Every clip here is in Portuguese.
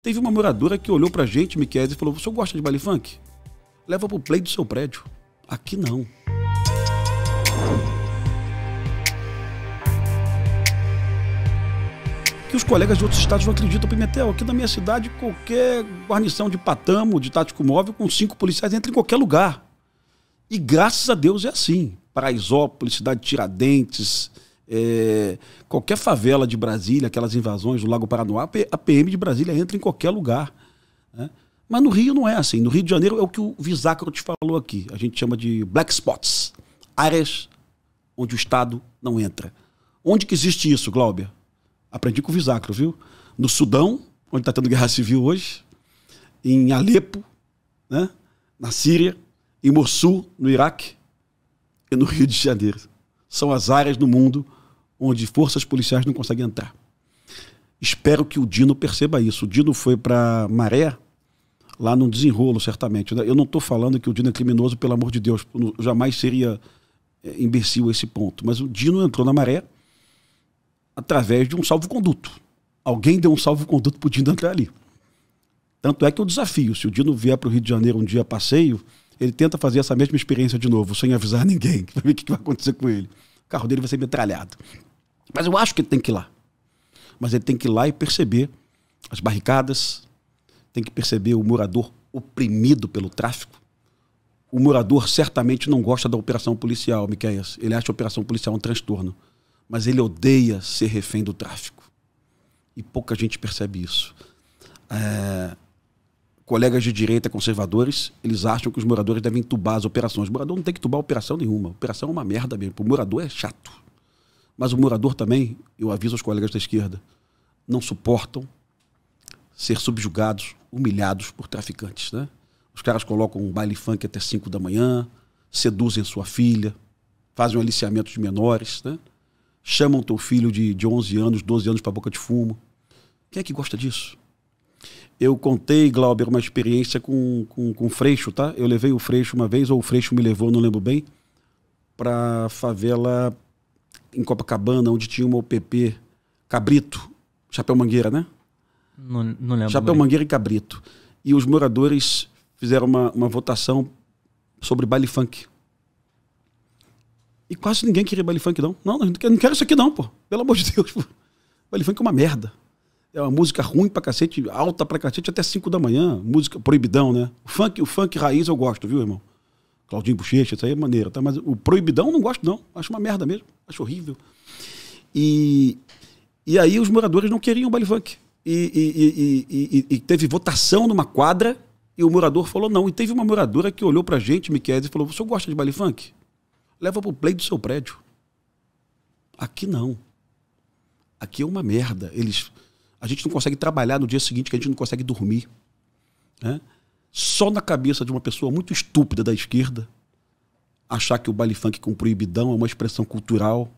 Teve uma moradora que olhou pra gente, Miquel, e falou: "O senhor gosta de baile funk? Leva pro play do seu prédio. Aqui não." que os colegas de outros estados não acreditam. Pimentel, aqui na minha cidade, qualquer guarnição de patamo, de tático móvel, com cinco policiais, entra em qualquer lugar. E graças a Deus é assim. Paraisópolis, cidade de Tiradentes, é, qualquer favela de Brasília, aquelas invasões do Lago Paranoá, a PM de Brasília entra em qualquer lugar. Né? Mas no Rio não é assim. No Rio de Janeiro é o que o Visacro te falou aqui. A gente chama de black spots áreas onde o Estado não entra. Onde que existe isso, Glauber? Aprendi com o Visacro, viu? No Sudão, onde está tendo guerra civil hoje, em Alepo, né? na Síria, em Mossul, no Iraque e no Rio de Janeiro. São as áreas no mundo onde forças policiais não conseguem entrar. Espero que o Dino perceba isso. O Dino foi para Maré, lá num desenrolo, certamente. Né? Eu não estou falando que o Dino é criminoso, pelo amor de Deus, jamais seria é, imbecil esse ponto. Mas o Dino entrou na Maré através de um salvo-conduto. Alguém deu um salvo-conduto para o Dino entrar ali. Tanto é que eu desafio, se o Dino vier para o Rio de Janeiro um dia passeio, ele tenta fazer essa mesma experiência de novo, sem avisar ninguém, para ver o que vai acontecer com ele. O carro dele vai ser metralhado. Mas eu acho que ele tem que ir lá. Mas ele tem que ir lá e perceber as barricadas, tem que perceber o morador oprimido pelo tráfico. O morador certamente não gosta da operação policial, Miquéias. Ele acha a operação policial um transtorno. Mas ele odeia ser refém do tráfico. E pouca gente percebe isso. É... Colegas de direita conservadores, eles acham que os moradores devem tubar as operações. O morador não tem que tubar operação nenhuma. A operação é uma merda mesmo. O morador é chato. Mas o morador também, eu aviso aos colegas da esquerda, não suportam ser subjugados, humilhados por traficantes. Né? Os caras colocam um baile funk até 5 da manhã, seduzem sua filha, fazem um aliciamento de menores, né? chamam teu filho de, de 11 anos, 12 anos para boca de fumo. Quem é que gosta disso? Eu contei, Glauber, uma experiência com, com, com o Freixo, tá? Eu levei o Freixo uma vez, ou o Freixo me levou, não lembro bem, para favela em Copacabana, onde tinha uma OPP Cabrito, Chapéu Mangueira, né? Não, não lembro. Chapéu bem. Mangueira e Cabrito. E os moradores fizeram uma, uma votação sobre baile funk. E quase ninguém queria baile funk, não. Não, não quero, não quero isso aqui, não, pô. Pelo amor de Deus, pô. Baile funk é uma merda. É uma música ruim pra cacete, alta pra cacete, até 5 da manhã. Música proibidão, né? O funk, o funk raiz eu gosto, viu, irmão? Claudinho Bochecha, isso aí é maneira, tá? Mas o Proibidão não gosto, não. Acho uma merda mesmo. Acho horrível. E, e aí os moradores não queriam o baile funk. E, e, e, e, teve votação numa quadra e o morador falou não. E teve uma moradora que olhou pra gente, Miquel, e falou: O senhor gosta de baile funk? Leva pro play do seu prédio. Aqui não. Aqui é uma merda. Eles, a gente não consegue trabalhar no dia seguinte, que a gente não consegue dormir. Né? só na cabeça de uma pessoa muito estúpida da esquerda achar que o baile funk com proibidão é uma expressão cultural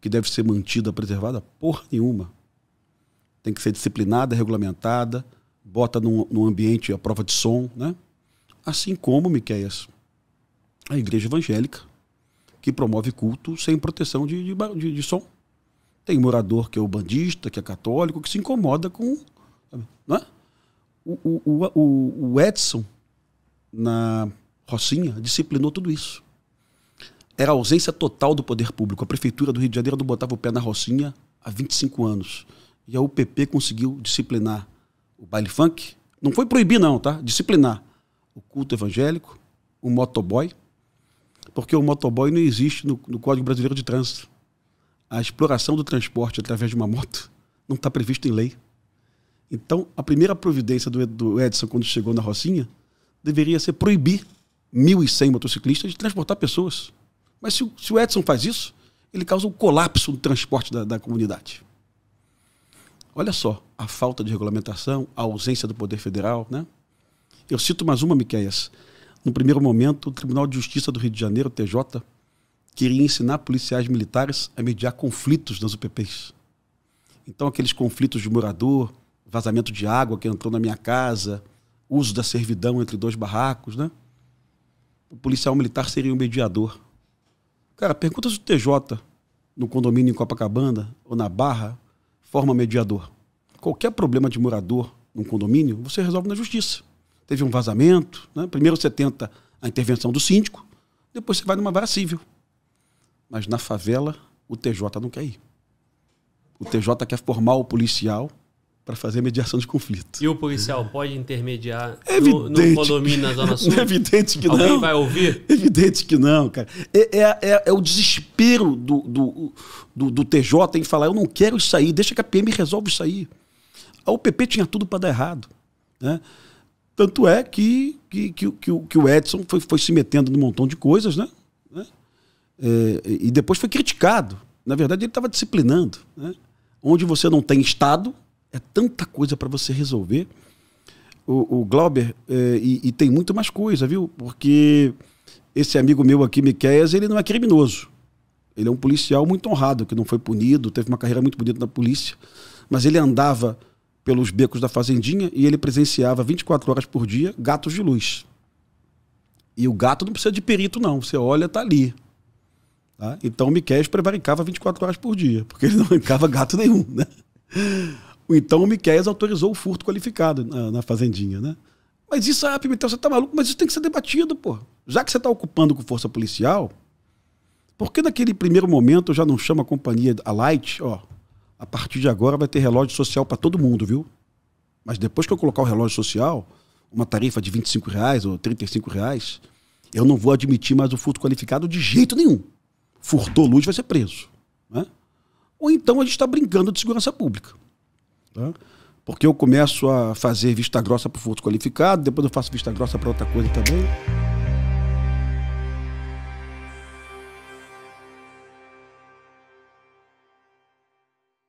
que deve ser mantida, preservada? Porra nenhuma. Tem que ser disciplinada, regulamentada, bota num, num ambiente a prova de som, né? Assim como, Miquéias, a igreja evangélica, que promove culto sem proteção de, de, de, de som. Tem morador que é o bandista, que é católico, que se incomoda com o, o, o, o Edson, na Rocinha, disciplinou tudo isso. Era a ausência total do poder público. A prefeitura do Rio de Janeiro não botava o pé na Rocinha há 25 anos. E a UPP conseguiu disciplinar o baile funk. Não foi proibir, não, tá? Disciplinar o culto evangélico, o motoboy, porque o motoboy não existe no, no Código Brasileiro de Trânsito. A exploração do transporte através de uma moto não está prevista em lei. Então, a primeira providência do Edson quando chegou na Rocinha deveria ser proibir 1.100 motociclistas de transportar pessoas. Mas se, se, o Edson faz isso, ele causa um colapso no transporte da, da comunidade. Olha só a falta de regulamentação, a ausência do Poder Federal. Né? Eu cito mais uma, Miquéias. No primeiro momento, o Tribunal de Justiça do Rio de Janeiro, TJ, queria ensinar policiais militares a mediar conflitos nas UPPs. Então, aqueles conflitos de morador, vazamento de água que entrou na minha casa, uso da servidão entre dois barracos, né? O policial militar seria um mediador. Cara, pergunta se o TJ no condomínio em Copacabana ou na Barra forma mediador. Qualquer problema de morador num condomínio, você resolve na justiça. Teve um vazamento, né? primeiro você tenta a intervenção do síndico, depois você vai numa vara civil. Mas na favela, o TJ não quer ir. O TJ quer formar o policial para fazer mediação de conflito. E o policial pode intermediar no, no, condomínio na Zona Sul? É evidente que não. Alguém vai ouvir? É evidente que não, cara. É, é, é, é o desespero do, do, do, do, TJ em falar: eu não quero isso aí, deixa que a PM resolve isso aí. A UPP tinha tudo para dar errado. Né? Tanto é que, que, que, que, que o Edson foi, foi se metendo num montão de coisas, né? né? É, e depois foi criticado. Na verdade, ele estava disciplinando. Né? Onde você não tem Estado, é tanta coisa para você resolver. O, o Glauber, é, e, e, tem muito mais coisa, viu? Porque esse amigo meu aqui, Miqueias, ele não é criminoso. Ele é um policial muito honrado, que não foi punido, teve uma carreira muito bonita na polícia. Mas ele andava pelos becos da fazendinha e ele presenciava 24 horas por dia gatos de luz. E o gato não precisa de perito, não. Você olha, tá ali. Tá? Então o Miquel prevaricava 24 horas por dia, porque ele não arrancava gato nenhum, né? Então o Miquel autorizou o furto qualificado na, na fazendinha, né? Mas isso, ah, Pimentel, você tá maluco? Mas isso tem que ser debatido, pô. Já que você tá ocupando com força policial, por que naquele primeiro momento já não chama a companhia, a Light, ó, a partir de agora vai ter relógio social para todo mundo, viu? Mas depois que eu colocar o relógio social, uma tarifa de 25 reais ou 35 reais, eu não vou admitir mais o furto qualificado de jeito nenhum. Furtou luz vai ser preso. Né? Ou então a gente está brincando de segurança pública. Tá? Porque eu começo a fazer vista grossa para o furto qualificado, depois eu faço vista grossa para outra coisa também.